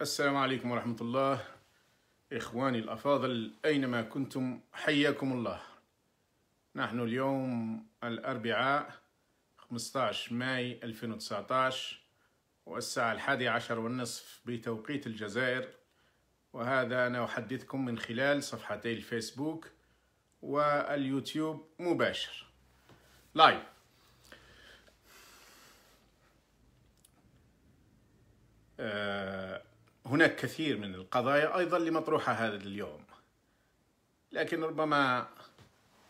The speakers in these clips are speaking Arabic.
السلام عليكم ورحمة الله إخواني الأفاضل أينما كنتم حياكم الله نحن اليوم الأربعاء 15 ماي 2019 والساعة الحادي عشر والنصف بتوقيت الجزائر وهذا أنا أحدثكم من خلال صفحتي الفيسبوك واليوتيوب مباشر لايف آه هناك كثير من القضايا أيضا لمطروحة هذا اليوم لكن ربما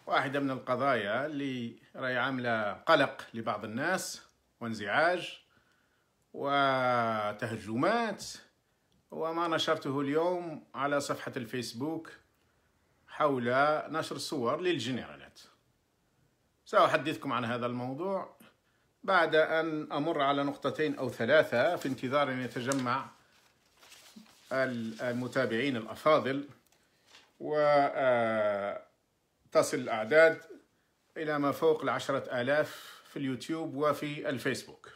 واحدة من القضايا اللي راي عاملة قلق لبعض الناس وانزعاج وتهجمات وما نشرته اليوم على صفحة الفيسبوك حول نشر صور للجنرالات سأحدثكم عن هذا الموضوع بعد أن أمر على نقطتين أو ثلاثة في انتظار أن يتجمع المتابعين الأفاضل وتصل آه، الأعداد إلى ما فوق العشرة آلاف في اليوتيوب وفي الفيسبوك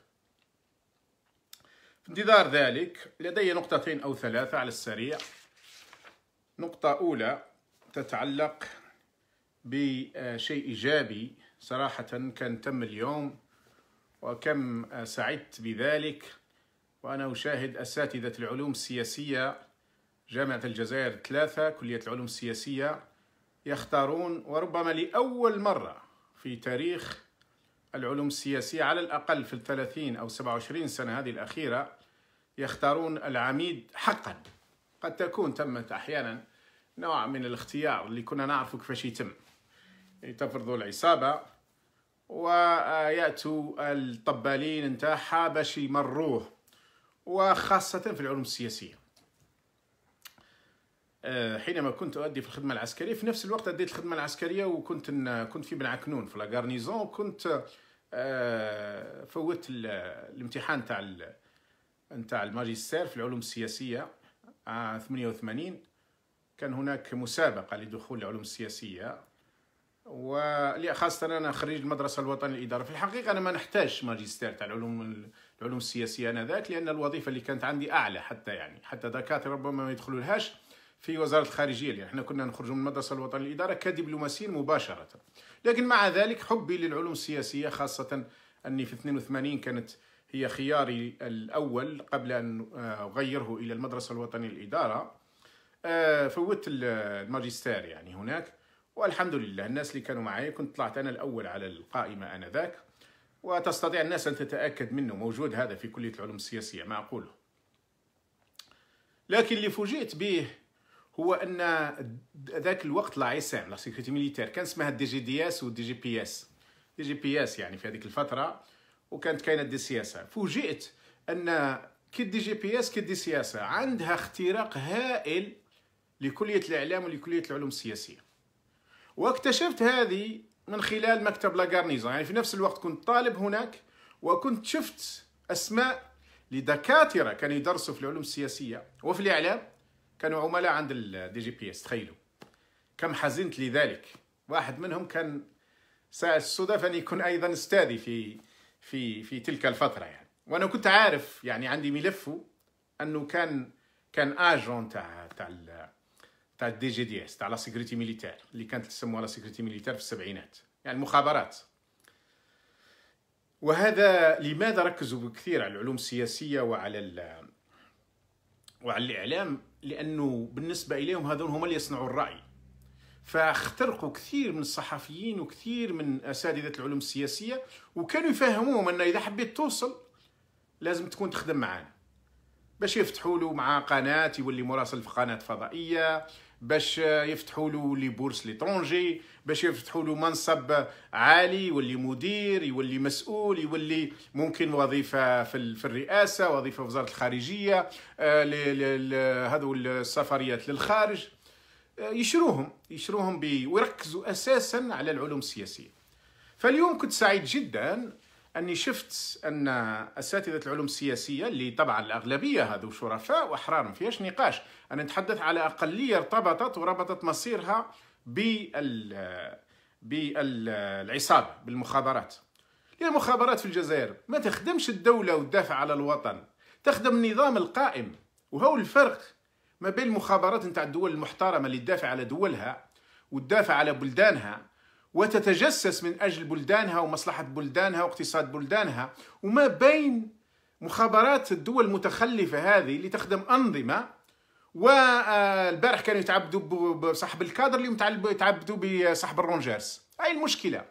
في انتظار ذلك لدي نقطتين أو ثلاثة على السريع نقطة أولى تتعلق بشيء إيجابي صراحة كان تم اليوم وكم سعدت بذلك وأنا أشاهد أساتذة العلوم السياسية جامعة الجزائر ثلاثة كلية العلوم السياسية يختارون وربما لأول مرة في تاريخ العلوم السياسية على الأقل في الثلاثين أو سبعة وعشرين سنة هذه الأخيرة يختارون العميد حقا قد تكون تمت أحيانا نوع من الاختيار اللي كنا نعرفه كيفاش يتم تفرضوا العصابة ويأتوا الطبالين نتاعها باش يمروه وخاصة في العلوم السياسية آه، حينما كنت أؤدي في الخدمة العسكرية في نفس الوقت أديت الخدمة العسكرية وكنت كنت في بن عكنون في لاغارنيزون كنت فوت الامتحان تاع نتاع الماجستير في العلوم السياسية آه، ثمانية وثمانين كان هناك مسابقة لدخول العلوم السياسية و خاصة أنا خريج المدرسة الوطنية للإدارة في الحقيقة أنا ما نحتاج ماجستير تاع العلوم العلوم السياسيه انذاك لان الوظيفه اللي كانت عندي اعلى حتى يعني حتى دكاتره ربما ما يدخلولهاش في وزاره الخارجيه اللي احنا كنا نخرج من المدرسه الوطنيه للاداره كدبلوماسيين مباشره لكن مع ذلك حبي للعلوم السياسيه خاصه اني في 82 كانت هي خياري الاول قبل ان اغيره الى المدرسه الوطنيه للاداره آه، فوت الماجستير يعني هناك والحمد لله الناس اللي كانوا معي كنت طلعت انا الاول على القائمه انذاك وتستطيع الناس أن تتأكد منه موجود هذا في كلية العلوم السياسية ما أقوله لكن اللي فوجئت به هو أن ذاك الوقت لا لسيكريتي لا سيكريتي ميليتير كان اسمها الدي جي دي اس والدي جي بي اس دي جي بي اس يعني في هذيك الفترة وكانت كاينة دي سياسة فوجئت أن كي دي جي بي اس كي دي سياسة عندها اختراق هائل لكلية الإعلام ولكلية العلوم السياسية واكتشفت هذه من خلال مكتب لاغارنيزون يعني في نفس الوقت كنت طالب هناك وكنت شفت أسماء لدكاترة كانوا يدرسوا في العلوم السياسية وفي الإعلام كانوا عملاء عند الدي جي بي اس تخيلوا كم حزنت لذلك واحد منهم كان ساعة الصدف أن يكون أيضا أستاذي في في في تلك الفترة يعني وأنا كنت عارف يعني عندي ملفه أنه كان كان آجون تاع تاع تاع الدي جي دي اس تاع لا سيكريتي ميليتير اللي كانت تسموها لا سيكريتي ميليتير في السبعينات يعني المخابرات وهذا لماذا ركزوا كثير على العلوم السياسيه وعلى وعلى الاعلام لانه بالنسبه اليهم هذول هما اللي يصنعوا الراي فاخترقوا كثير من الصحفيين وكثير من اساتذه العلوم السياسيه وكانوا يفهموهم انه اذا حبيت توصل لازم تكون تخدم معانا باش يفتحوا له مع قناه يولي مراسل في قناه فضائيه باش يفتحوا له لي بورس ليترونجي باش يفتحوا له منصب عالي يولي مدير يولي مسؤول يولي ممكن وظيفه في, في الرئاسه وظيفه في وزاره الخارجيه آه، هذو السفريات للخارج آه، يشروهم يشروهم ويركزوا اساسا على العلوم السياسيه فاليوم كنت سعيد جدا اني شفت ان اساتذه العلوم السياسيه اللي طبعا الاغلبيه هذو شرفاء واحرار ما فيهاش نقاش انا نتحدث على اقليه ارتبطت وربطت مصيرها بال بالعصابه بالمخابرات لان المخابرات في الجزائر ما تخدمش الدوله وتدافع على الوطن تخدم النظام القائم وهو الفرق ما بين المخابرات نتاع الدول المحترمه اللي تدافع على دولها وتدافع على بلدانها وتتجسس من أجل بلدانها ومصلحة بلدانها واقتصاد بلدانها وما بين مخابرات الدول المتخلفة هذه اللي تخدم أنظمة والبارح كانوا يتعبدوا بصاحب الكادر اليوم يتعبدوا بصاحب الرونجرز هاي المشكلة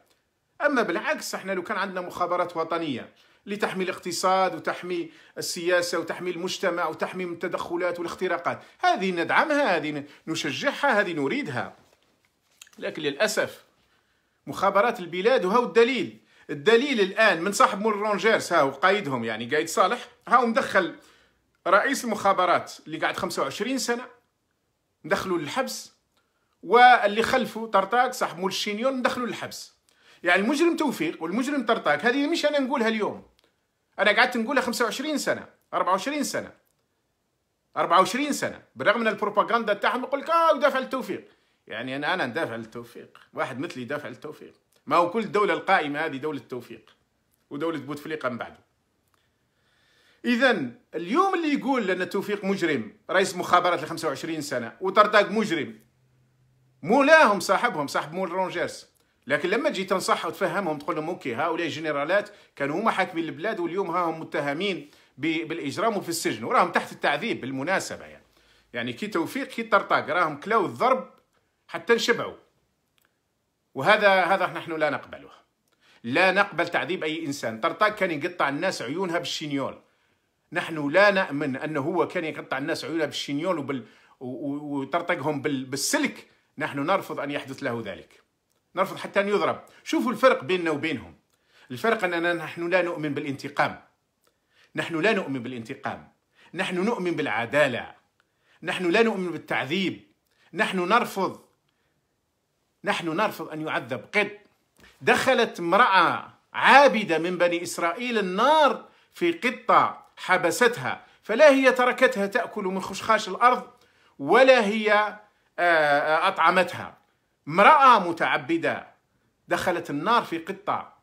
أما بالعكس احنا لو كان عندنا مخابرات وطنية لتحمي الاقتصاد وتحمي السياسة وتحمي المجتمع وتحمي من التدخلات والاختراقات هذه ندعمها هذه نشجعها هذه نريدها لكن للأسف مخابرات البلاد وهو الدليل الدليل الان من صاحب مول رونجيرس هاو قايدهم يعني قايد صالح هاو مدخل رئيس المخابرات اللي قاعد 25 سنه مدخلوا للحبس واللي خلفه طرطاق صاحب مول الشينيون مدخلوا للحبس يعني المجرم توفيق والمجرم طرطاق هذه مش انا نقولها اليوم انا قعدت نقولها 25 سنه 24 سنه 24 سنه بالرغم من البروباغندا تاعهم يقول لك اه ودافع للتوفيق يعني أنا أنا ندافع للتوفيق واحد مثلي يدافع للتوفيق ما هو كل الدولة القائمة هذه دولة توفيق ودولة بوتفليقة من بعده إذا اليوم اللي يقول أن توفيق مجرم رئيس مخابرات ل 25 سنة وطرداق مجرم مولاهم صاحبهم صاحب مول رونجرز لكن لما تجي تنصح وتفهمهم تقول لهم اوكي هؤلاء الجنرالات كانوا هما حاكمين البلاد واليوم ها هم متهمين بالاجرام وفي السجن وراهم تحت التعذيب بالمناسبه يعني يعني كي توفيق كي طرطاق راهم كلاو الضرب حتى نشبعوا وهذا هذا نحن لا نقبله لا نقبل تعذيب أي إنسان طرطاق كان يقطع الناس عيونها بالشينيول نحن لا نأمن أنه هو كان يقطع الناس عيونها بالشينيول وبال... وطرطقهم بالسلك نحن نرفض أن يحدث له ذلك نرفض حتى أن يضرب شوفوا الفرق بيننا وبينهم الفرق أننا نحن لا نؤمن بالانتقام نحن لا نؤمن بالانتقام نحن نؤمن بالعدالة نحن لا نؤمن بالتعذيب نحن نرفض نحن نرفض أن يعذب قد دخلت امرأة عابدة من بني إسرائيل النار في قطة حبستها فلا هي تركتها تأكل من خشخاش الأرض ولا هي آه، آه، أطعمتها امرأة متعبدة دخلت النار في قطة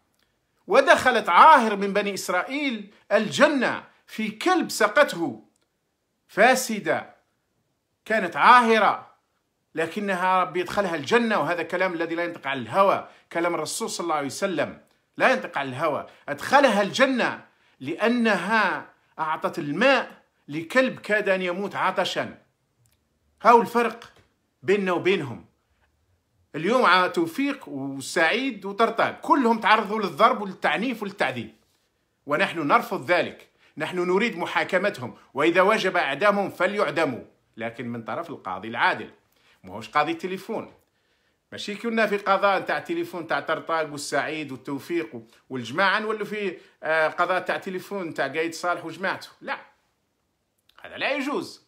ودخلت عاهر من بني إسرائيل الجنة في كلب سقته فاسدة كانت عاهرة لكنها ربي يدخلها الجنة وهذا كلام الذي لا ينطق على الهوى كلام الرسول صلى الله عليه وسلم لا ينطق على الهوى أدخلها الجنة لأنها أعطت الماء لكلب كاد أن يموت عطشا هاو الفرق بيننا وبينهم اليوم على توفيق وسعيد وطرطاب كلهم تعرضوا للضرب والتعنيف والتعذيب ونحن نرفض ذلك نحن نريد محاكمتهم وإذا وجب إعدامهم فليعدموا لكن من طرف القاضي العادل ماهوش قاضي تليفون ماشي كنا في قضاء تاع تليفون تاع طرطاق والسعيد والتوفيق والجماعه نولوا في آه، قضاء تاع تليفون تاع قايد صالح وجماعته لا هذا لا يجوز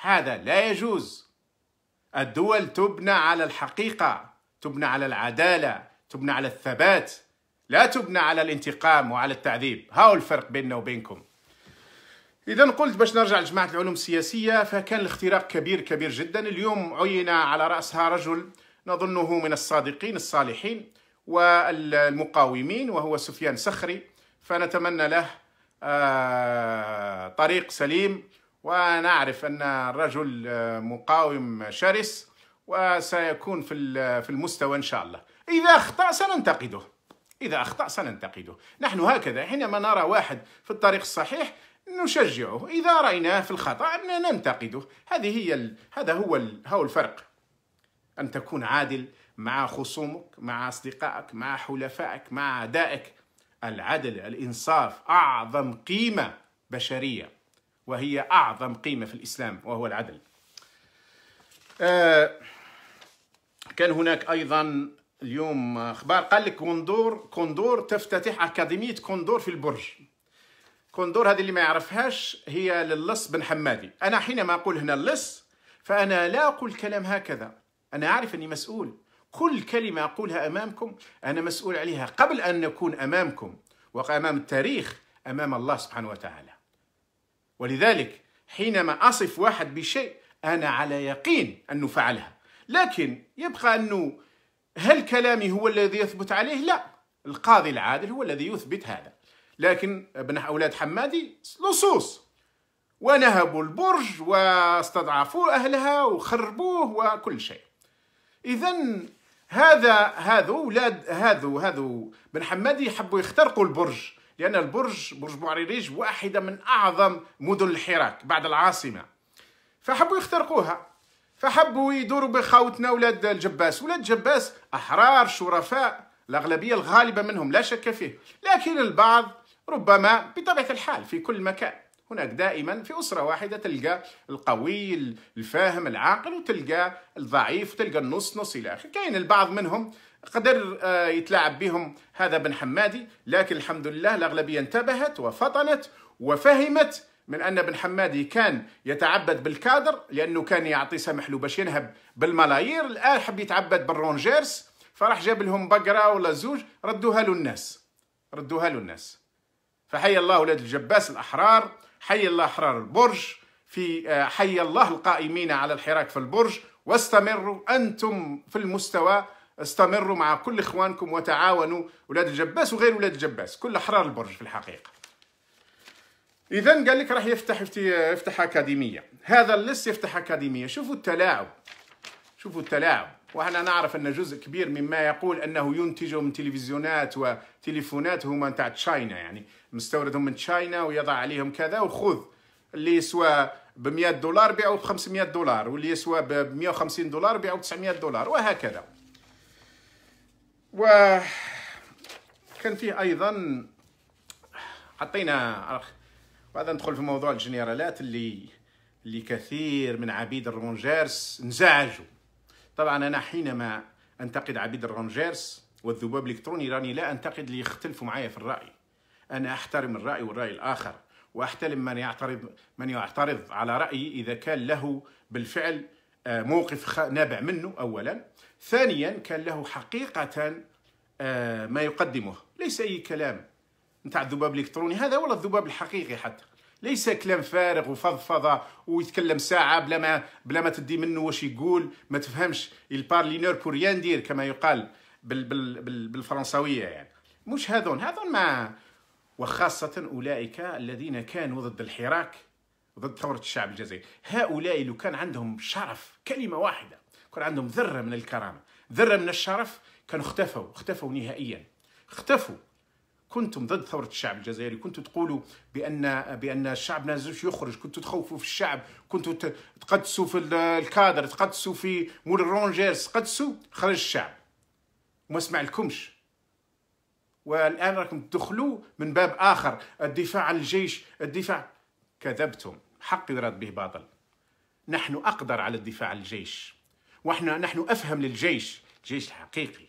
هذا لا يجوز الدول تبنى على الحقيقه تبنى على العداله تبنى على الثبات لا تبنى على الانتقام وعلى التعذيب هاو الفرق بيننا وبينكم إذا قلت باش نرجع لجماعة العلوم السياسية فكان الاختراق كبير كبير جدا اليوم عين على رأسها رجل نظنه من الصادقين الصالحين والمقاومين وهو سفيان سخري فنتمنى له آه، طريق سليم ونعرف أن الرجل آه، مقاوم شرس وسيكون في المستوى إن شاء الله إذا أخطأ سننتقده إذا أخطأ سننتقده نحن هكذا حينما نرى واحد في الطريق الصحيح نشجعه إذا رأيناه في الخطأ ننتقده هذه هي ال... هذا هو ال... هو الفرق أن تكون عادل مع خصومك مع أصدقائك مع حلفائك مع أعدائك العدل الإنصاف أعظم قيمة بشرية وهي أعظم قيمة في الإسلام وهو العدل آه كان هناك أيضا اليوم أخبار قال لك كوندور كوندور تفتتح أكاديمية كوندور في البرج كوندور هذه اللي ما يعرفهاش هي للص بن حمادي أنا حينما أقول هنا اللص فأنا لا أقول كلام هكذا أنا أعرف أني مسؤول كل كلمة أقولها أمامكم أنا مسؤول عليها قبل أن نكون أمامكم وأمام التاريخ أمام الله سبحانه وتعالى ولذلك حينما أصف واحد بشيء أنا على يقين أنه فعلها لكن يبقى أنه هل كلامي هو الذي يثبت عليه؟ لا القاضي العادل هو الذي يثبت هذا لكن بنح أولاد حمادي لصوص ونهبوا البرج واستضعفوا أهلها وخربوه وكل شيء إذا هذا هذو ولاد هذو هذو بن حمادي حبوا يخترقوا البرج لأن البرج برج بوعريريج واحدة من أعظم مدن الحراك بعد العاصمة فحبوا يخترقوها فحبوا يدوروا بخاوتنا ولاد الجباس ولاد الجباس أحرار شرفاء الأغلبية الغالبة منهم لا شك فيه لكن البعض ربما بطبيعة الحال في كل مكان هناك دائما في أسرة واحدة تلقى القوي الفاهم العاقل وتلقى الضعيف وتلقى النص نص إلى آخره كاين البعض منهم قدر آه، يتلاعب بهم هذا بن حمادي لكن الحمد لله الأغلبية انتبهت وفطنت وفهمت من أن بن حمادي كان يتعبد بالكادر لأنه كان يعطي سمح له باش ينهب بالملايير الآن حب يتعبد بالرونجيرس فراح جاب لهم بقرة ولا زوج ردوها له الناس ردوها له الناس فحي الله أولاد الجباس الأحرار حي الله أحرار البرج في آه، حي الله القائمين على الحراك في البرج واستمروا أنتم في المستوى استمروا مع كل إخوانكم وتعاونوا ولاد الجباس وغير ولاد الجباس كل أحرار البرج في الحقيقة إذا قال لك راح يفتح يفتح أكاديمية هذا اللص يفتح أكاديمية شوفوا التلاعب شوفوا التلاعب وهنا نعرف أن جزء كبير مما يقول أنه ينتج من تلفزيونات وتليفونات هما تاع تشاينا يعني مستوردهم من تشاينا ويضع عليهم كذا وخذ اللي يسوى ب 100 دولار بيعوا ب 500 دولار واللي يسوى ب 150 دولار بيعوا ب 900 دولار وهكذا و كان فيه ايضا عطينا وهذا ندخل في موضوع الجنرالات اللي اللي كثير من عبيد الرونجيرس انزعجوا طبعا انا حينما انتقد عبيد الرونجيرس والذباب الالكتروني راني لا انتقد اللي يختلفوا معايا في الراي أنا أحترم الرأي والرأي الآخر وأحترم من يعترض من يعترض على رأيي إذا كان له بالفعل آه، موقف نابع منه أولا ثانيا كان له حقيقة آه، ما يقدمه ليس أي كلام نتاع الذباب الإلكتروني هذا ولا الذباب الحقيقي حتى ليس كلام فارغ وفضفضه ويتكلم ساعه بلا ما بلا ما تدي منه واش يقول ما تفهمش البارلينور بوريان دير كما يقال بال بال بال بالفرنساويه يعني مش هذون هذون ما وخاصة أولئك الذين كانوا ضد الحراك وضد ثورة الشعب الجزائري هؤلاء لو كان عندهم شرف كلمة واحدة كان عندهم ذرة من الكرامة ذرة من الشرف كانوا اختفوا اختفوا نهائيا اختفوا كنتم ضد ثورة الشعب الجزائري كنتم تقولوا بأن بأن الشعب نازلش يخرج كنتم تخوفوا في الشعب كنتم تقدسوا في الكادر تقدسوا في مول الرونجيرس تقدسوا خرج الشعب وما سمع لكمش والآن راكم تدخلوا من باب آخر الدفاع عن الجيش الدفاع كذبتم حق يراد به باطل نحن أقدر على الدفاع عن الجيش وإحنا نحن أفهم للجيش الجيش الحقيقي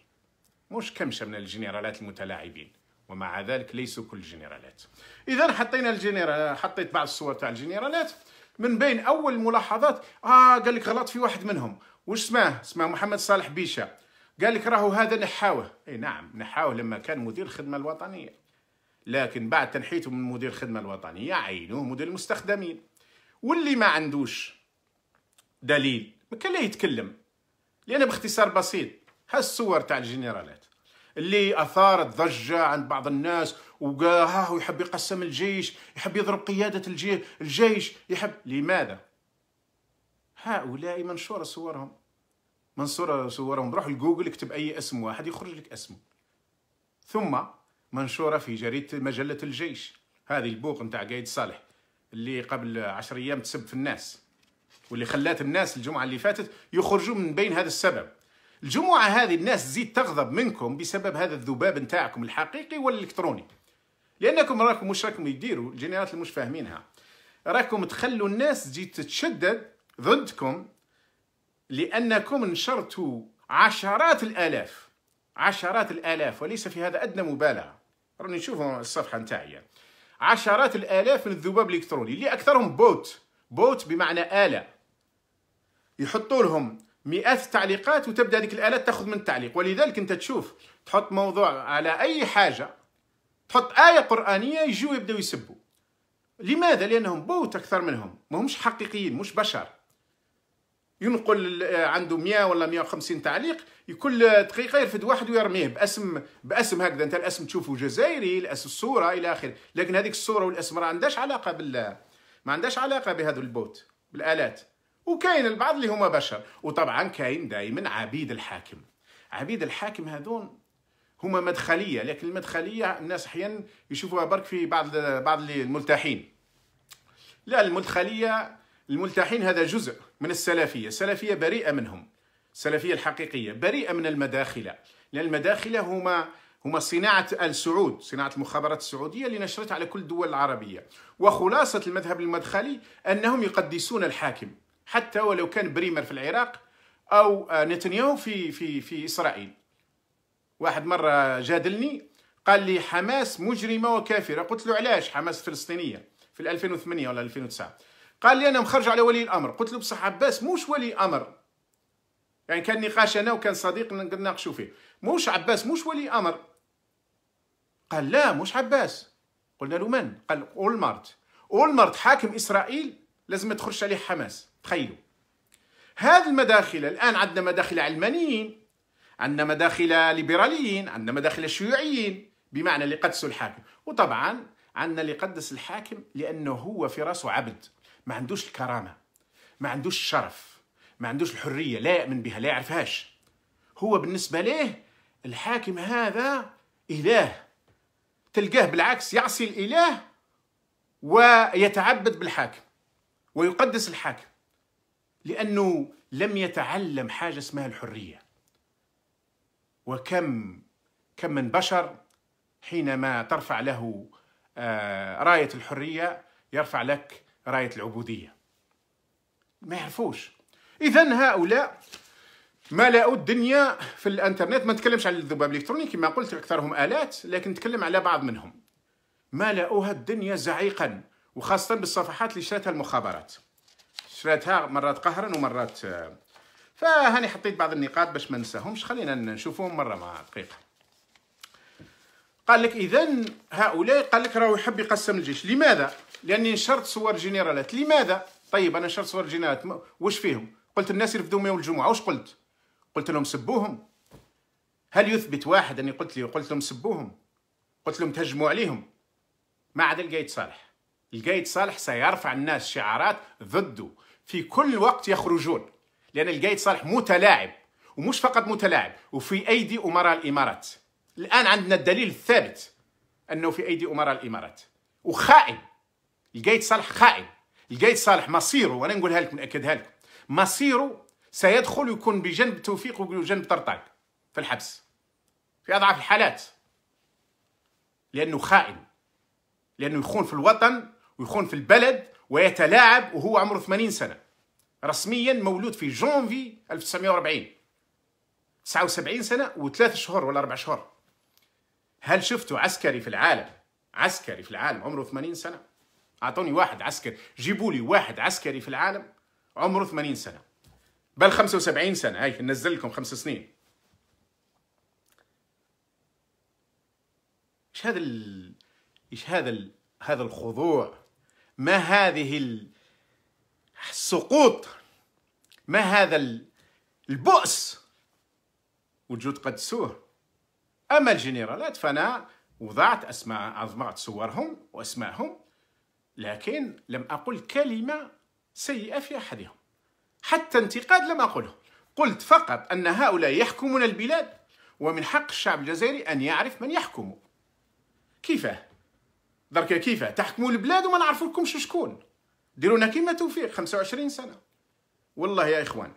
مش كمشة من الجنرالات المتلاعبين ومع ذلك ليسوا كل الجنرالات إذا حطينا الجنرال حطيت بعض الصور تاع الجنرالات من بين أول ملاحظات آه قال لك غلط في واحد منهم وش اسمه اسمه محمد صالح بيشا قال لك راهو هذا نحاوه اي نعم نحاوه لما كان مدير الخدمه الوطنيه لكن بعد تنحيته من مدير الخدمه الوطنيه عينوه مدير المستخدمين واللي ما عندوش دليل ما كان لا يتكلم لان باختصار بسيط هالصور تاع الجنرالات اللي اثارت ضجه عند بعض الناس وقاها ويحب يقسم الجيش يحب يضرب قياده الجيش يحب لماذا هؤلاء منشوره صورهم منصورة صورهم روح لجوجل اكتب أي اسم واحد يخرج لك اسمه ثم منشورة في جريدة مجلة الجيش هذه البوق نتاع قايد صالح اللي قبل عشر أيام تسب في الناس واللي خلات الناس الجمعة اللي فاتت يخرجوا من بين هذا السبب الجمعة هذه الناس تزيد تغضب منكم بسبب هذا الذباب نتاعكم الحقيقي والإلكتروني لأنكم راكم مش راكم يديروا الجنرالات اللي مش فاهمينها راكم تخلوا الناس تجي تتشدد ضدكم لأنكم نشرتوا عشرات الآلاف عشرات الآلاف وليس في هذا أدنى مبالغة راني نشوف الصفحة نتاعي عشرات الآلاف من الذباب الإلكتروني اللي أكثرهم بوت بوت بمعنى آلة يحطوا لهم مئات التعليقات وتبدا هذيك الآلة تاخذ من التعليق ولذلك أنت تشوف تحط موضوع على أي حاجة تحط آية قرآنية يجوا يبداو يسبوا لماذا؟ لأنهم بوت أكثر منهم ما همش حقيقيين مش بشر ينقل عنده 100 ولا 150 تعليق كل دقيقه يرفد واحد ويرميه باسم باسم هكذا انت الاسم تشوفه جزائري الاسم الصوره الى اخره لكن هذيك الصوره والاسم راه عندهاش علاقه بال ما عندهاش علاقه بهذا البوت بالالات وكاين البعض اللي هما بشر وطبعا كاين دائما عبيد الحاكم عبيد الحاكم هذون هما مدخليه لكن المدخليه الناس احيانا يشوفوها برك في بعض بعض الملتاحين لا المدخليه الملتحين هذا جزء من السلفية السلفية بريئة منهم السلفية الحقيقية بريئة من المداخلة لأن المداخلة هما هما صناعة آل سعود صناعة المخابرات السعودية اللي نشرت على كل الدول العربية وخلاصة المذهب المدخلي أنهم يقدسون الحاكم حتى ولو كان بريمر في العراق أو آه، نتنياهو في, في, في إسرائيل واحد مرة جادلني قال لي حماس مجرمة وكافرة قلت له علاش حماس فلسطينية في 2008 ولا 2009 قال لي انا مخرج على ولي الامر قلت له بصح عباس موش ولي امر يعني كان نقاش انا وكان صديق نناقشوا فيه موش عباس موش ولي امر قال لا موش عباس قلنا له من قال اولمارت اولمارت حاكم اسرائيل لازم تخرج عليه حماس تخيلوا هذه المداخل الان عندنا مداخل علمانيين عندنا مداخل ليبراليين عندنا مداخل شيوعيين بمعنى اللي قدسوا الحاكم وطبعا عندنا اللي قدس الحاكم لانه هو في راسه عبد ما عندوش الكرامه ما عندوش الشرف ما عندوش الحريه لا يامن بها لا يعرفهاش هو بالنسبه ليه الحاكم هذا اله تلقاه بالعكس يعصي الاله ويتعبد بالحاكم ويقدس الحاكم لانه لم يتعلم حاجه اسمها الحريه وكم كم من بشر حينما ترفع له آه، رايه الحريه يرفع لك راية العبودية ما يعرفوش إذا هؤلاء ملأوا الدنيا في الانترنت ما نتكلمش على الذباب الالكتروني كما قلت اكثرهم آلات لكن نتكلم على بعض منهم ملأوها الدنيا زعيقا وخاصة بالصفحات اللي شراتها المخابرات شراتها مرات قهرا ومرات آه، فهاني حطيت بعض النقاط باش ما ننساهمش خلينا نشوفهم مرة مع دقيقة قال لك اذا هؤلاء قال لك راهو يحب يقسم الجيش لماذا لاني نشرت صور جنرالات لماذا طيب انا نشرت صور جنرالات واش فيهم قلت الناس يرفدوهم يوم الجمعه واش قلت قلت لهم سبوهم هل يثبت واحد اني قلت له قلت لهم سبوهم قلت لهم تهجموا عليهم ما عدا القايد صالح القايد صالح سيرفع الناس شعارات ضده في كل وقت يخرجون لان القايد صالح متلاعب ومش فقط متلاعب وفي ايدي امراء الامارات الان عندنا الدليل الثابت انه في ايدي امراء الامارات وخائن القايد صالح خائن القايد صالح مصيره وانا نقولها لكم ناكدها لكم مصيره سيدخل ويكون بجنب توفيق وجنب طرطاق في الحبس في اضعف الحالات لانه خائن لانه يخون في الوطن ويخون في البلد ويتلاعب وهو عمره 80 سنه رسميا مولود في جونفي 1940 79 سنه وثلاث شهور ولا اربع شهور هل شفتوا عسكري في العالم عسكري في العالم عمره 80 سنة أعطوني واحد عسكري جيبوا لي واحد عسكري في العالم عمره 80 سنة بل 75 سنة هاي نزل لكم خمس سنين ايش هذا ال... ايش هذا ال... هذا الخضوع ما هذه ال... السقوط ما هذا البؤس وجود قدسوه أما الجنرالات فأنا وضعت أسماء اضمعت صورهم وأسماءهم لكن لم أقل كلمة سيئة في أحدهم حتى انتقاد لم أقله قلت فقط أن هؤلاء يحكمون البلاد ومن حق الشعب الجزائري أن يعرف من يحكمه كيفاه درك كيفاه تحكموا البلاد وما نعرفولكمش شكون ديرونا كيما توفيق 25 سنة والله يا إخوان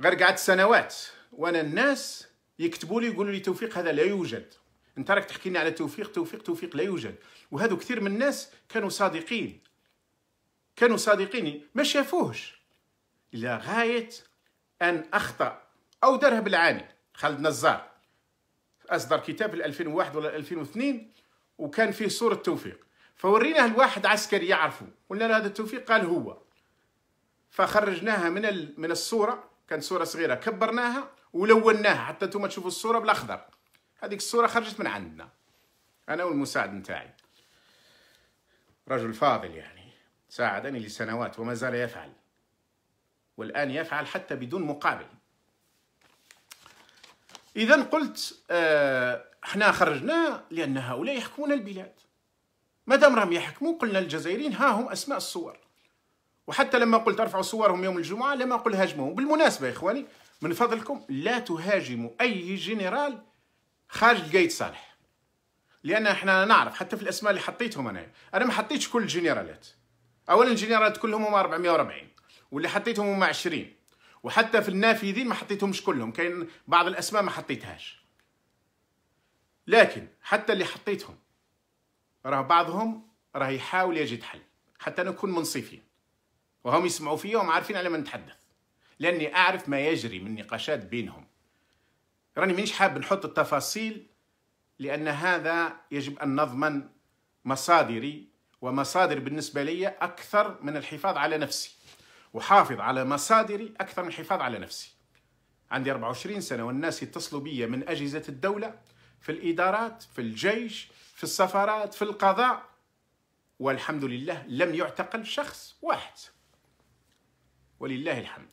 غير قعدت سنوات وأنا الناس يكتبوا لي يقولوا لي توفيق هذا لا يوجد انت راك تحكي لنا على توفيق توفيق توفيق لا يوجد وهذا كثير من الناس كانوا صادقين كانوا صادقين ما شافوهش الى غايه ان اخطا او دارها بالعاني خالد نزار اصدر كتاب في 2001 ولا 2002 وكان فيه صوره توفيق فوريناه لواحد عسكري يعرفه قلنا له هذا التوفيق قال هو فخرجناها من من الصوره كانت صوره صغيره كبرناها ولوناها حتى نتوما تشوفوا الصوره بالاخضر هذيك الصوره خرجت من عندنا انا والمساعد نتاعي رجل فاضل يعني ساعدني لسنوات وما زال يفعل والان يفعل حتى بدون مقابل اذا قلت احنا آه، خرجنا لان هؤلاء يحكمون البلاد ما دام راهم يحكموا قلنا الجزائريين ها هم اسماء الصور وحتى لما قلت ارفعوا صورهم يوم الجمعه لما اقول هاجموهم بالمناسبه يا اخواني من فضلكم لا تهاجموا اي جنرال خارج القيد صالح لان احنا نعرف حتى في الاسماء اللي حطيتهم انا انا ما حطيتش كل الجنرالات اولا الجنرالات كلهم هما 440 واللي حطيتهم هما 20 وحتى في النافذين ما حطيتهمش كلهم كاين بعض الاسماء ما حطيتهاش لكن حتى اللي حطيتهم راه بعضهم راه يحاول يجد حل حتى نكون منصفين وهم يسمعوا فيا وهم عارفين على ما نتحدث لاني اعرف ما يجري من نقاشات بينهم راني مانيش حاب نحط التفاصيل لان هذا يجب ان نضمن مصادري ومصادر بالنسبه لي اكثر من الحفاظ على نفسي وحافظ على مصادري اكثر من الحفاظ على نفسي عندي 24 سنه والناس يتصلوا بي من اجهزه الدوله في الادارات في الجيش في السفارات في القضاء والحمد لله لم يعتقل شخص واحد ولله الحمد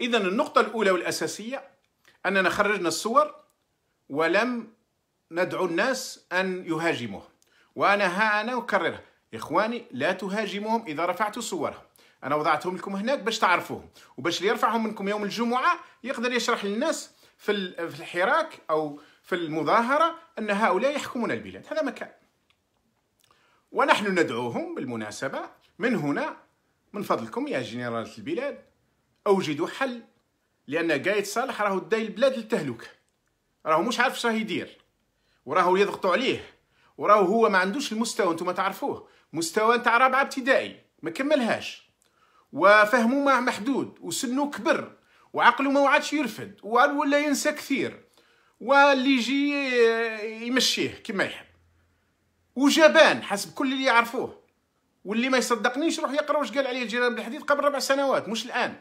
إذا النقطة الأولى والأساسية أننا خرجنا الصور ولم ندعو الناس أن يهاجموهم وأنا ها أنا أكررها إخواني لا تهاجموهم إذا رفعتوا صورهم أنا وضعتهم لكم هناك باش تعرفوهم وباش اللي يرفعهم منكم يوم الجمعة يقدر يشرح للناس في الحراك أو في المظاهرة أن هؤلاء يحكمون البلاد هذا مكان ونحن ندعوهم بالمناسبة من هنا من فضلكم يا جنرال البلاد أوجدوا حل لأن قايد صالح راهو داي البلاد للتهلكة راهو مش عارف شراه يدير وراهو يضغطوا عليه وراهو هو ما عندوش المستوى انتم تعرفوه مستوى نتاع رابعة ابتدائي ما كملهاش وفهمه ما محدود وسنه كبر وعقله ما عادش يرفد ولا ينسى كثير واللي يجي آه، يمشيه كما يحب وجبان حسب كل اللي يعرفوه واللي ما يصدقنيش يروح يقرا واش قال عليه جناب الحديد قبل ربع سنوات مش الان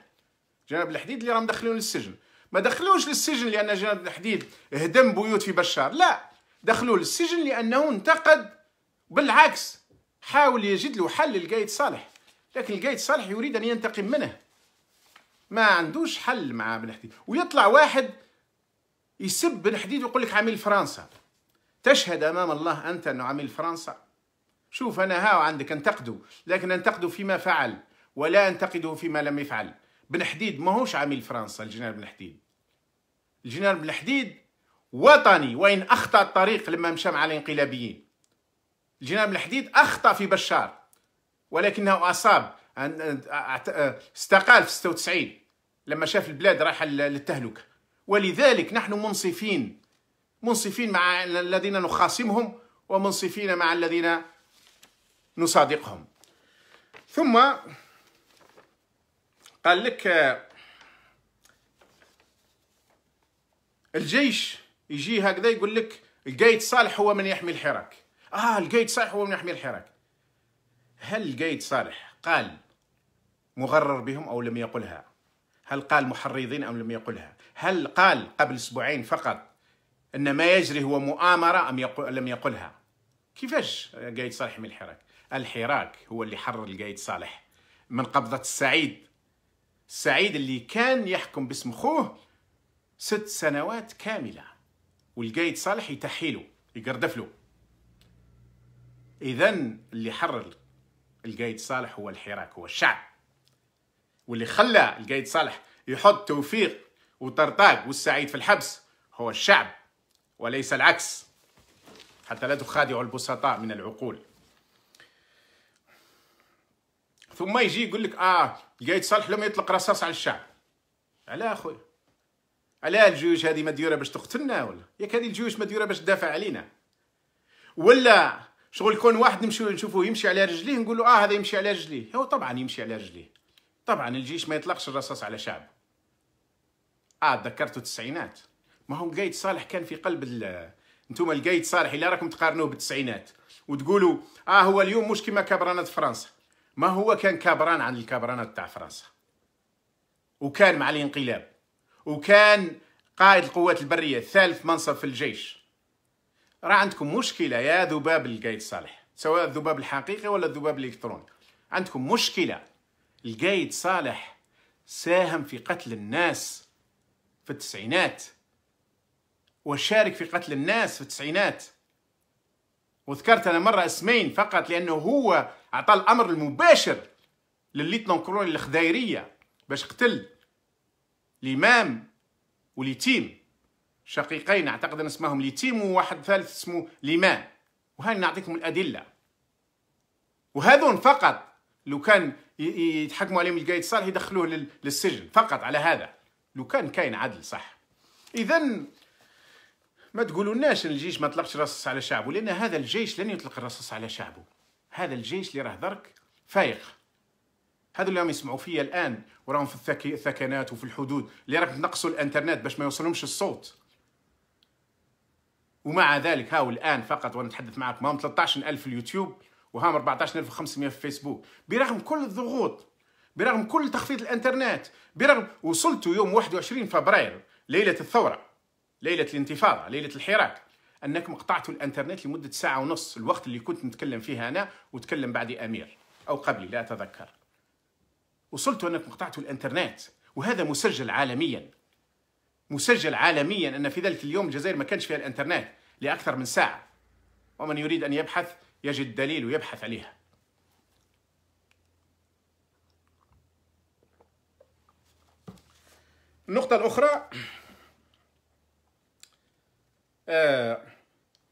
جناب الحديد اللي راه مدخلينه للسجن ما دخلوش للسجن لان جناب الحديد هدم بيوت في بشار لا دخلوه للسجن لانه انتقد بالعكس حاول يجد له حل للقايد صالح لكن القايد صالح يريد ان ينتقم منه ما عندوش حل مع بن حديد ويطلع واحد يسب بن حديد ويقول لك عميل فرنسا تشهد امام الله انت انه عميل فرنسا شوف أنا ها عندك أنتقده لكن أنتقده فيما فعل ولا أنتقده فيما لم يفعل بن حديد ماهوش عميل فرنسا الجنرال بن حديد الجنرال بن حديد وطني وإن أخطأ الطريق لما مشى مع الانقلابيين الجنرال بن حديد أخطأ في بشار ولكنه أصاب استقال في 96 لما شاف البلاد رايحة للتهلكة ولذلك نحن منصفين منصفين مع الذين نخاصمهم ومنصفين مع الذين نصادقهم ثم قال لك الجيش يجي هكذا يقول لك القايد صالح هو من يحمي الحراك اه القايد صالح هو من يحمي الحراك هل القايد صالح قال مغرر بهم او لم يقلها هل قال محرضين ام لم يقلها هل قال قبل اسبوعين فقط ان ما يجري هو مؤامره ام يقل لم يقلها كيفاش قايد صالح من الحراك الحراك هو اللي حرر القايد صالح من قبضة السعيد السعيد اللي كان يحكم باسم خوه ست سنوات كاملة والقايد صالح يتحيله يقردفله إذا اللي حرر القايد صالح هو الحراك هو الشعب واللي خلى القايد صالح يحط توفيق وطرطاق والسعيد في الحبس هو الشعب وليس العكس حتى لا تخادعوا البسطاء من العقول ثم يجي يقول لك اه قايد صالح لما يطلق رصاص على الشعب علاه اخويا علاه الجيوش هذه مديوره باش تقتلنا ولا ياك هذه الجيوش مديوره باش تدافع علينا ولا شغل كون واحد نمشيو نشوفوه يمشي على رجليه نقول له اه هذا يمشي على رجليه هو طبعا يمشي على رجليه طبعا الجيش ما يطلقش الرصاص على شعب اه تذكرتوا التسعينات ما هو القايد صالح كان في قلب ال نتوما القايد صالح الا راكم تقارنوه بالتسعينات وتقولوا اه هو اليوم مش كما كبرانات فرنسا ما هو كان كبران عن الكبرانات تاع فرنسا وكان مع الانقلاب وكان قائد القوات البريه ثالث منصب في الجيش راه عندكم مشكله يا ذباب القايد صالح سواء الذباب الحقيقي ولا الذباب الالكتروني عندكم مشكله القايد صالح ساهم في قتل الناس في التسعينات وشارك في قتل الناس في التسعينات وذكرت انا مره اسمين فقط لانه هو عطى الامر المباشر لليتنون كرون الخدايريه باش قتل الامام وليتيم شقيقين اعتقد ان اسمهم ليتيم وواحد ثالث اسمه الامام وهاني نعطيكم الادله وهذون فقط لو كان يتحكموا عليهم القايد صالح يدخلوه للسجن فقط على هذا لو كان كاين عدل صح اذا ما تقولوناش الجيش ما طلقش رصاص على شعبه لان هذا الجيش لن يطلق الرصاص على شعبه هذا الجيش اللي راه درك فايق هذو اللي راهم يسمعوا فيا الان وراهم في الثكنات وفي الحدود اللي راك تنقصوا الانترنت باش ما يوصلهمش الصوت ومع ذلك هاو الان فقط وانا نتحدث ماهم 13 13000 في اليوتيوب وهام 14500 في فيسبوك برغم كل الضغوط برغم كل تخفيض الانترنت برغم وصلت يوم 21 فبراير ليله الثوره ليله الانتفاضه ليله الحراك انكم قطعتوا الانترنت لمده ساعه ونص الوقت اللي كنت نتكلم فيه انا وتكلم بعدي امير او قبلي لا اتذكر وصلتوا انكم قطعتوا الانترنت وهذا مسجل عالميا مسجل عالميا ان في ذلك اليوم الجزائر ما كانش فيها الانترنت لاكثر من ساعه ومن يريد ان يبحث يجد دليل ويبحث عليها النقطه الاخرى آه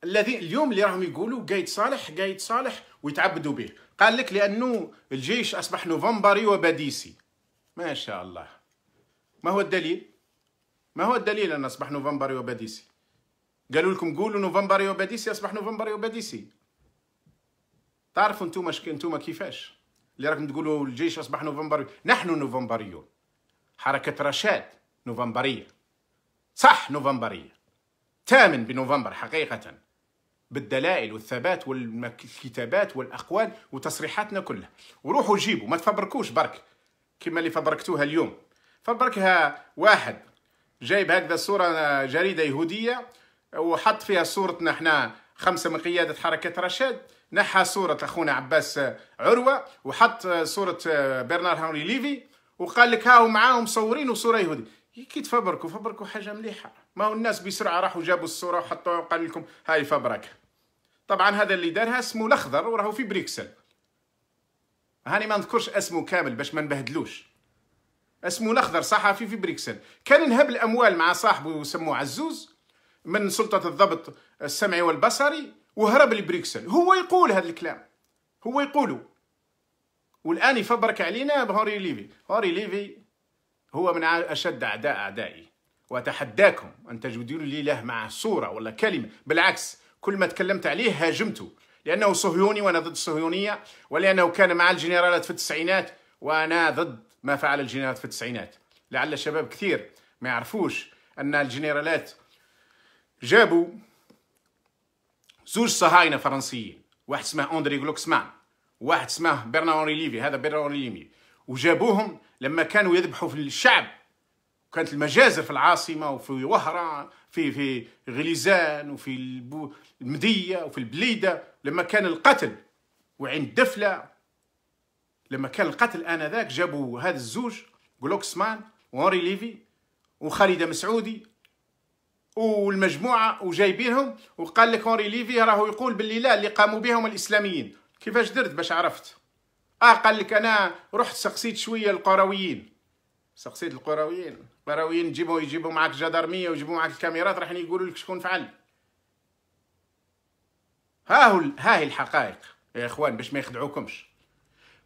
اليوم اللي راهم يقولوا قايد صالح قايد صالح ويتعبدوا به قال لك لانه الجيش اصبح نوفمبري وباديسي ما شاء الله ما هو الدليل ما هو الدليل ان اصبح نوفمبري وباديسي قالوا لكم قولوا نوفمبري وباديسي اصبح نوفمبري وباديسي تعرفوا انتم شك... انتم كيفاش اللي راكم تقولوا الجيش اصبح نوفمبري نحن نوفمبريون حركه رشاد نوفمبريه صح نوفمبريه الثامن بنوفمبر حقيقة بالدلائل والثبات والكتابات والأقوال وتصريحاتنا كلها وروحوا جيبوا ما تفبركوش برك كما اللي فبركتوها اليوم فبركها واحد جايب هكذا صورة جريدة يهودية وحط فيها صورتنا احنا خمسة من قيادة حركة رشاد نحى صورة أخونا عباس عروة وحط صورة برنار هنري ليفي وقال لك هاو معاهم مصورين وصورة يهودية كي تفبركوا فبركوا حاجة مليحة ما هو الناس بسرعه راحوا جابوا الصوره وحطوها وقال لكم هاي فبركه طبعا هذا اللي دارها اسمه الاخضر وراهو في بريكسل هاني ما نذكرش اسمه كامل باش ما نبهدلوش اسمه الاخضر صحفي في بريكسل كان نهب الاموال مع صاحبه وسموه عزوز من سلطه الضبط السمعي والبصري وهرب لبريكسل هو يقول هذا الكلام هو يقوله والان يفبرك علينا بهوري ليفي هوري ليفي هو من اشد اعداء اعدائي وأتحداكم أن تجدوا لي له مع صورة ولا كلمة بالعكس كل ما تكلمت عليه هاجمته لأنه صهيوني وأنا ضد الصهيونية ولأنه كان مع الجنرالات في التسعينات وأنا ضد ما فعل الجنرالات في التسعينات لعل شباب كثير ما يعرفوش أن الجنرالات جابوا زوج صهاينة فرنسيين واحد اسمه أندري غلوكسمان واحد اسمه برناوري ليفي هذا برناوري ليفي وجابوهم لما كانوا يذبحوا في الشعب كانت المجازر في العاصمة وفي وهران في في غليزان وفي المدية وفي البليدة لما كان القتل وعين دفله لما كان القتل آنذاك جابوا هذا الزوج جلوكسمان وهنري ليفي وخالدة مسعودي والمجموعة وجايبينهم وقال لك هنري ليفي راهو يقول باللي لا اللي قاموا بهم الإسلاميين كيفاش درت باش عرفت اه قال لك انا رحت سقسيت شويه القرويين سقسيت القرويين القرويين يجيبوا يجيبوا معاك جدرميه ويجيبوا معاك الكاميرات راح يقولوا لك شكون فعل ها هو ها هي الحقائق يا اخوان باش ما يخدعوكمش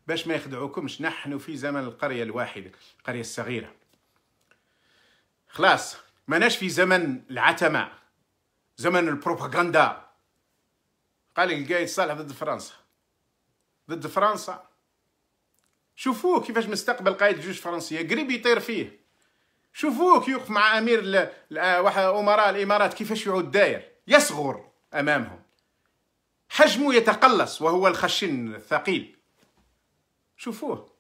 باش ما يخدعوكمش نحن في زمن القريه الواحده القريه الصغيره خلاص ماناش في زمن العتمه زمن البروباغندا قال القايد صالح ضد فرنسا ضد فرنسا شوفوه كيفاش مستقبل قائد الجيوش الفرنسيه قريب يطير فيه شوفوه كيوقف مع امير امراء الامارات كيفاش يعود داير يصغر امامهم حجمه يتقلص وهو الخشن الثقيل شوفوه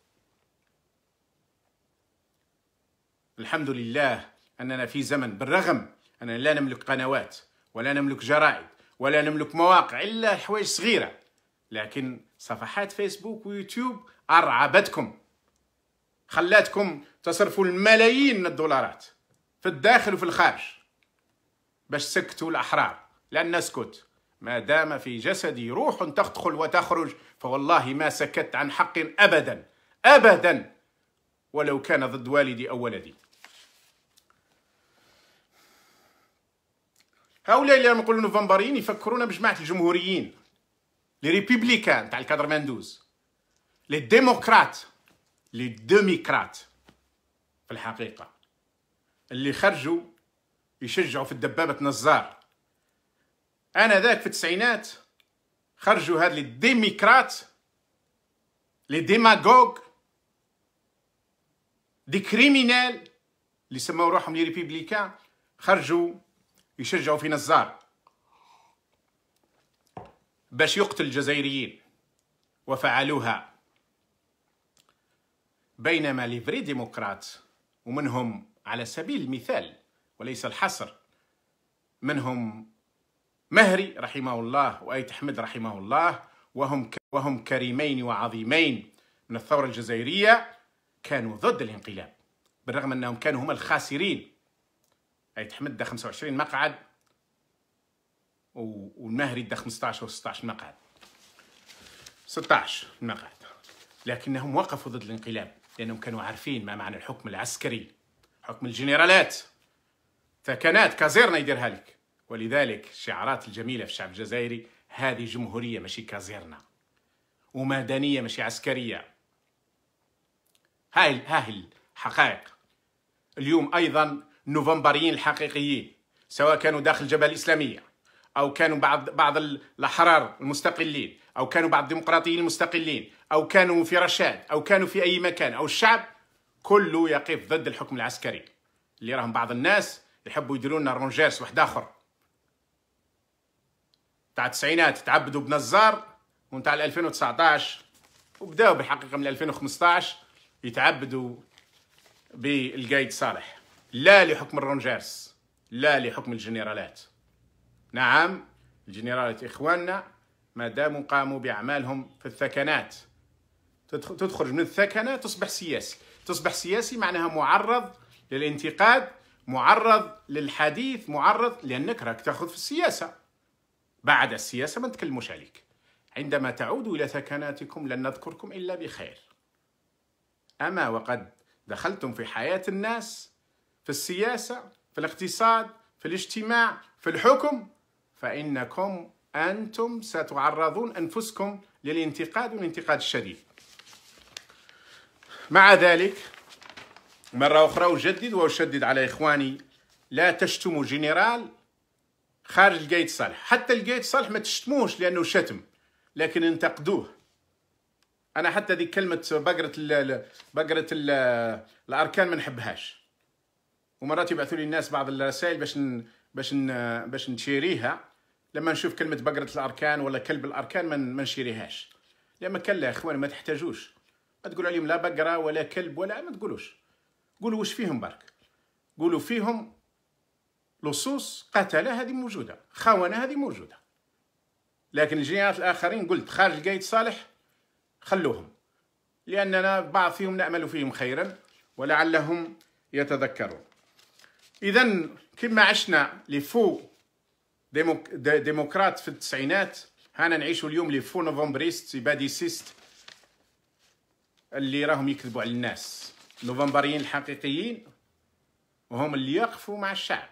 الحمد لله اننا في زمن بالرغم اننا لا نملك قنوات ولا نملك جرائد ولا نملك مواقع الا حوايج صغيره لكن صفحات فيسبوك ويوتيوب أرعبتكم خلاتكم تصرفوا الملايين من الدولارات في الداخل وفي الخارج باش سكتوا الأحرار لن نسكت ما دام في جسدي روح تدخل وتخرج فوالله ما سكت عن حق أبدا أبدا ولو كان ضد والدي أو ولدي هؤلاء اللي يقولون نوفمبريين يفكرون بجماعة الجمهوريين لي تاع الكادر مندوز لي ديموقراط لي ديميقراط في الحقيقة اللي خرجوا يشجعوا في الدبابة نزار أنا ذاك في التسعينات خرجوا هاد لي ديميكرات لي ديماغوغ دي كريمينال اللي سموا روحهم لي ريبيبليكان خرجوا يشجعوا في نزار باش يقتل الجزائريين وفعلوها بينما لي فري ديموقراط ومنهم على سبيل المثال وليس الحصر منهم مهري رحمه الله وآيت أحمد رحمه الله وهم وهم كريمين وعظيمين من الثورة الجزائرية كانوا ضد الانقلاب بالرغم أنهم كانوا هما الخاسرين آيت أحمد ده 25 مقعد والمهري ده 15 و 16 مقعد 16 مقعد لكنهم وقفوا ضد الانقلاب لأنهم كانوا عارفين ما معنى الحكم العسكري حكم الجنرالات ثكنات كازيرنا يديرها لك ولذلك الشعارات الجميلة في الشعب الجزائري هذه جمهورية ماشي كازيرنا ومدنية ماشي عسكرية هاي هاي الحقائق اليوم أيضا نوفمبريين الحقيقيين سواء كانوا داخل الجبهة الإسلامية او كانوا بعض بعض الاحرار المستقلين او كانوا بعض الديمقراطيين المستقلين او كانوا في رشاد او كانوا في اي مكان او الشعب كله يقف ضد الحكم العسكري اللي راهم بعض الناس يحبوا يديروا لنا رونجاس واحد اخر تاع التسعينات تعبدوا بنزار ونتاع 2019 وبداوا بالحقيقه من 2015 يتعبدوا بالقايد صالح لا لحكم الرونجارس لا لحكم الجنرالات نعم الجنرالات إخواننا ما داموا قاموا بأعمالهم في الثكنات تخرج من الثكنة تصبح سياسي تصبح سياسي معناها معرض للانتقاد معرض للحديث معرض لأنك راك تأخذ في السياسة بعد السياسة ما نتكلموش عليك عندما تعودوا إلى ثكناتكم لن نذكركم إلا بخير أما وقد دخلتم في حياة الناس في السياسة في الاقتصاد في الاجتماع في الحكم فإنكم أنتم ستعرضون أنفسكم للانتقاد والانتقاد الشديد مع ذلك مرة أخرى أجدد وأشدد على إخواني لا تشتموا جنرال خارج القيد صالح حتى القيد صالح ما تشتموش لأنه شتم لكن انتقدوه أنا حتى ذي كلمة بقرة الـ بقرة الـ الأركان ما نحبهاش ومرات يبعثوا لي الناس بعض الرسائل باش باش باش نشيريها لما نشوف كلمه بقره الاركان ولا كلب الاركان ما نشريهاش لما كان لا اخوان ما تحتاجوش ما تقولوا عليهم لا بقره ولا كلب ولا ما تقولوش قولوا واش فيهم برك قولوا فيهم لصوص قتله هذه موجوده خونه هذه موجوده لكن الجهات الاخرين قلت خارج قايد صالح خلوهم لاننا بعض فيهم نامل فيهم خيرا ولعلهم يتذكرون اذا كما عشنا لفوق ديموك... ديموكرات في التسعينات هانا نعيشوا اليوم لي فو نوفمبريست باديسيست اللي راهم يكذبوا على الناس نوفمبريين الحقيقيين وهم اللي يقفوا مع الشعب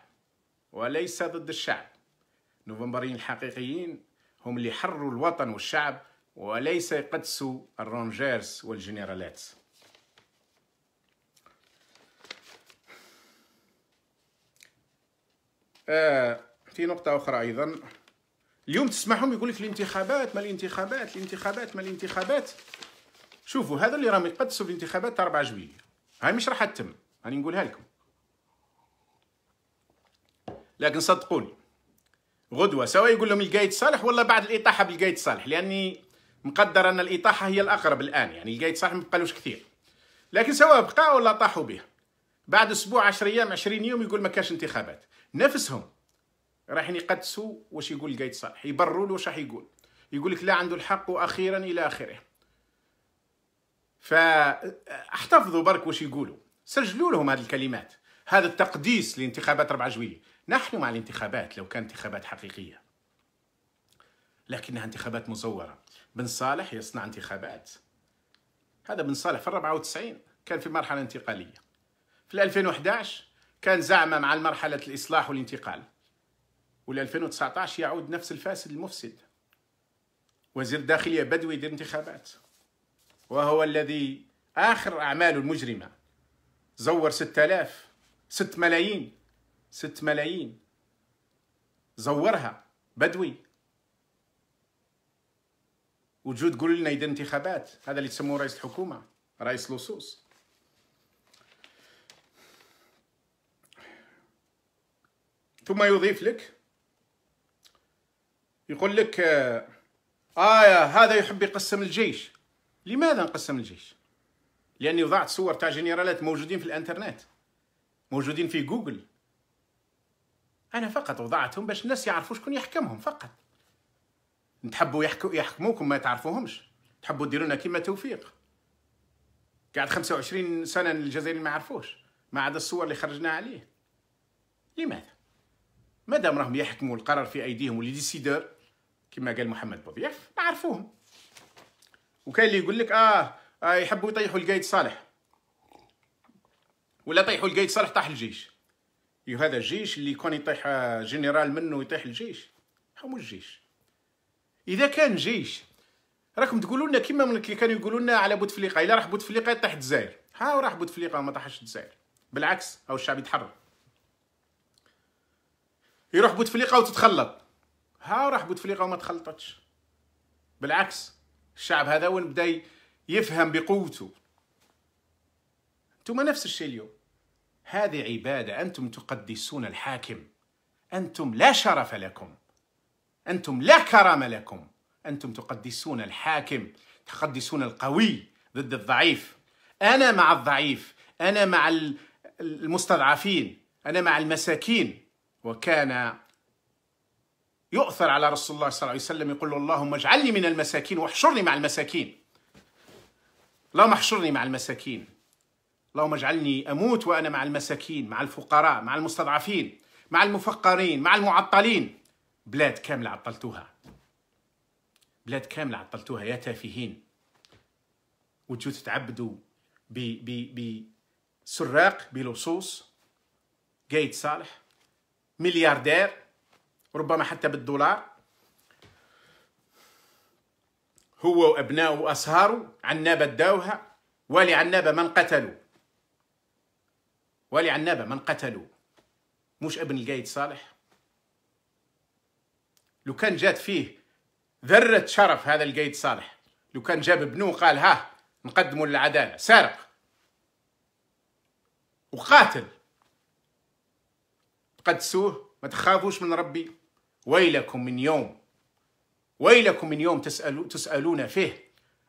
وليس ضد الشعب نوفمبريين الحقيقيين هم اللي حرروا الوطن والشعب وليس يقدسوا الرونجيرس والجنرالات آه في نقطة أخرى أيضا اليوم تسمعهم يقول لك الانتخابات ما الانتخابات الانتخابات ما الانتخابات شوفوا هذا اللي راهم يقدسوا الانتخابات تاع 4 جويلية هاي مش راح تتم راني نقولها لكم لكن صدقوني غدوة سواء يقول لهم القايد صالح ولا بعد الإطاحة بالقايد صالح لأني مقدر أن الإطاحة هي الأقرب الآن يعني القايد صالح ما بقالوش كثير لكن سواء بقى ولا طاحوا به بعد أسبوع 10 أيام 20 يوم يقول ما كاش انتخابات نفسهم رايحين يقدسوا واش يقول قايد صالح يبروا له واش راح يقول يقول لك لا عنده الحق واخيرا الى اخره فاحتفظوا برك واش يقولوا سجلوا لهم هذه الكلمات هذا التقديس لانتخابات 4 جويلية نحن مع الانتخابات لو كانت انتخابات حقيقية لكنها انتخابات مزورة بن صالح يصنع انتخابات هذا بن صالح في 94 كان في مرحلة انتقالية في 2011 كان زعمة مع المرحلة الإصلاح والانتقال ولا 2019 يعود نفس الفاسد المفسد وزير الداخلية بدوي يدير انتخابات وهو الذي آخر أعماله المجرمة زور 6000 6 ملايين 6 ملايين زورها بدوي وجود تقول لنا يدير انتخابات هذا اللي تسموه رئيس الحكومة رئيس اللصوص ثم يضيف لك يقول لك آية هذا يحب يقسم الجيش لماذا نقسم الجيش؟ لأني وضعت صور تاع جنرالات موجودين في الانترنت موجودين في جوجل أنا فقط وضعتهم باش الناس يعرفوا شكون يحكمهم فقط تحبوا يحكو يحكموكم ما تعرفوهمش تحبوا ديرونا كيما توفيق قاعد 25 سنة الجزائريين ما يعرفوش ما عدا الصور اللي خرجنا عليه لماذا؟ مادام راهم يحكموا القرار في أيديهم ولي ديسيدور كما قال محمد بوضياف نعرفوهم وكاين اللي يقول لك اه, آه يحبوا يطيحوا القايد صالح ولا طيحوا القايد صالح طاح الجيش يو هذا الجيش اللي يكون يطيح آه، جنرال منه يطيح الجيش هو الجيش اذا كان جيش راكم تقولوا لنا كيما من اللي كانوا يقولوا لنا على بوتفليقه الا راح بوتفليقه طاح الجزائر ها راح بوتفليقه وما طاحش الجزائر بالعكس هاو الشعب يتحرر يروح بوتفليقه وتتخلط ها راح بوتفليقه وما تخلطتش بالعكس الشعب هذا وين بدا يفهم بقوته انتم نفس الشيء اليوم هذه عباده انتم تقدسون الحاكم انتم لا شرف لكم انتم لا كرامه لكم انتم تقدسون الحاكم تقدسون القوي ضد الضعيف انا مع الضعيف انا مع المستضعفين انا مع المساكين وكان يؤثر على رسول الله صلى الله عليه وسلم يقول له اللهم اجعلني من المساكين واحشرني مع المساكين اللهم احشرني مع المساكين اللهم اجعلني اموت وانا مع المساكين مع الفقراء مع المستضعفين مع المفقرين مع المعطلين بلاد كامله عطلتوها بلاد كامله عطلتوها يا تافهين وتجوا تتعبدوا بسراق بلصوص قايد صالح ملياردير ربما حتى بالدولار هو وأبناؤه وأسهاره عنابة داوها ولعنابة من قتلوا ولعنابة من قتلوا مش ابن القايد صالح لو كان جات فيه ذرة شرف هذا القايد صالح لو كان جاب ابنه قال ها نقدمه للعدالة سارق وقاتل قدسوه ما تخافوش من ربي ويلكم من يوم ويلكم من يوم تسألو تسألون فيه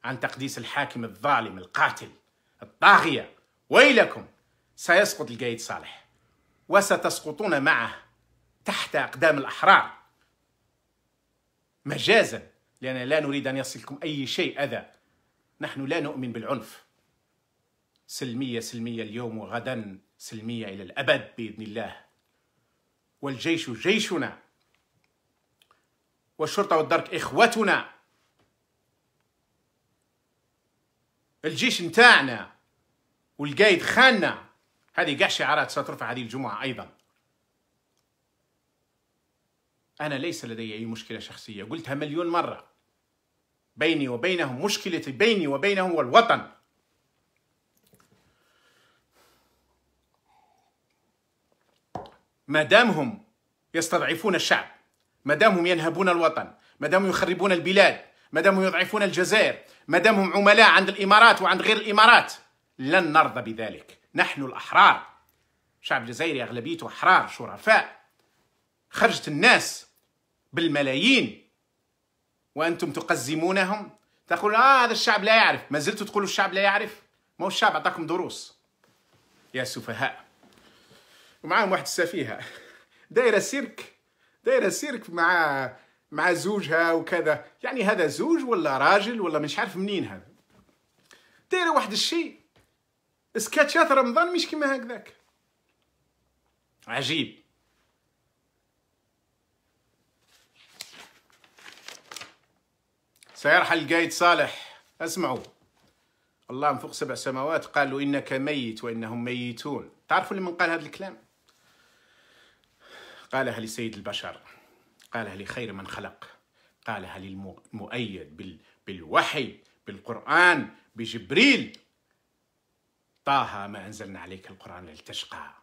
عن تقديس الحاكم الظالم القاتل الطاغية ويلكم سيسقط القايد صالح وستسقطون معه تحت أقدام الأحرار مجازا لأننا لا نريد أن يصلكم أي شيء أذى نحن لا نؤمن بالعنف سلمية سلمية اليوم وغدا سلمية إلى الأبد بإذن الله والجيش جيشنا والشرطة والدرك إخوتنا الجيش نتاعنا والقايد خاننا هذه قاع شعارات سترفع هذه الجمعة أيضا أنا ليس لدي أي مشكلة شخصية قلتها مليون مرة بيني وبينهم مشكلتي بيني وبينهم والوطن ما دامهم يستضعفون الشعب ما دامهم ينهبون الوطن ما دامهم يخربون البلاد ما دامهم يضعفون الجزائر ما دامهم عملاء عند الإمارات وعند غير الإمارات لن نرضى بذلك نحن الأحرار شعب الجزائري أغلبيته أحرار شرفاء خرجت الناس بالملايين وأنتم تقزمونهم تقول آه هذا الشعب لا يعرف ما زلتوا تقولوا الشعب لا يعرف ما هو الشعب أعطاكم دروس يا سفهاء ومعاهم واحد السفيهة دايرة سيرك دايره سيرك مع مع زوجها وكذا يعني هذا زوج ولا راجل ولا مش عارف منين هذا دايره واحد الشيء سكتشات رمضان مش كيما هكذاك عجيب سيرحل القايد صالح اسمعوا الله من فوق سبع سماوات قالوا انك ميت وانهم ميتون تعرفوا لمن قال هذا الكلام قالها لسيد البشر قالها لخير من خلق قالها للمؤيد بالوحي بالقرآن بجبريل طه ما أنزلنا عليك القرآن لتشقى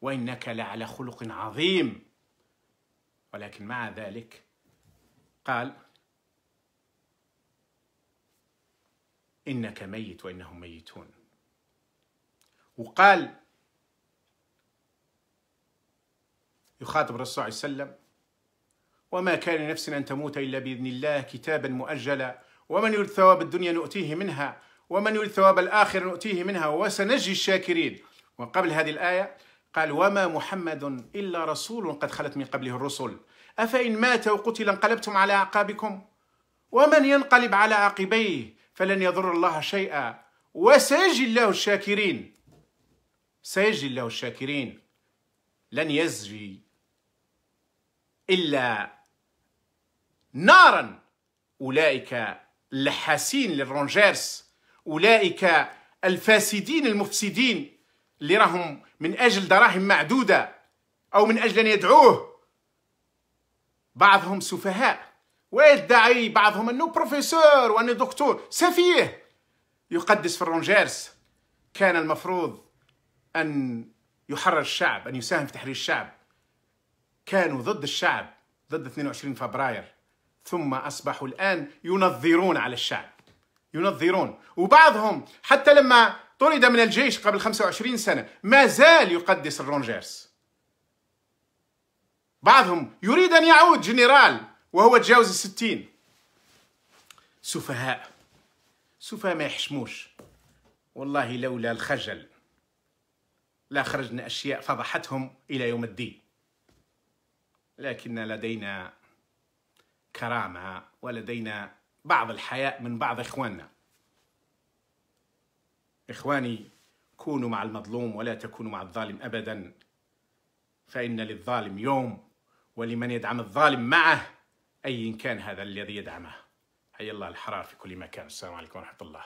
وإنك لعلى خلق عظيم ولكن مع ذلك قال إنك ميت وإنهم ميتون وقال يخاطب الرسول صلى الله عليه وسلم وما كان لنفس أن تموت إلا بإذن الله كتابا مؤجلا ومن يريد ثواب الدنيا نؤتيه منها ومن يريد ثواب الآخرة نؤتيه منها وسنجزي الشاكرين وقبل هذه الآية قال وما محمد إلا رسول قد خلت من قبله الرسل أفإن مات وقتل انقلبتم على أعقابكم ومن ينقلب على عقبيه فلن يضر الله شيئا وسيجزي الله الشاكرين سيجزي الله الشاكرين لن يزجي إلا نارا أولئك اللحاسين للرونجيرس أولئك الفاسدين المفسدين اللي راهم من أجل دراهم معدودة أو من أجل أن يدعوه بعضهم سفهاء ويدعي بعضهم أنه بروفيسور وأنه دكتور سفيه يقدس في الرونجيرس كان المفروض أن يحرر الشعب أن يساهم في تحرير الشعب كانوا ضد الشعب ضد 22 فبراير ثم أصبحوا الآن ينظرون على الشعب ينظرون وبعضهم حتى لما طرد من الجيش قبل 25 سنة ما زال يقدس الرونجيرس بعضهم يريد أن يعود جنرال وهو تجاوز الستين سفهاء سفهاء ما يحشموش والله لولا الخجل لا خرجنا أشياء فضحتهم إلى يوم الدين لكن لدينا كرامة ولدينا بعض الحياء من بعض إخواننا إخواني كونوا مع المظلوم ولا تكونوا مع الظالم أبدا فإن للظالم يوم ولمن يدعم الظالم معه أي كان هذا الذي يدعمه حي الله الحرار في كل مكان السلام عليكم ورحمة الله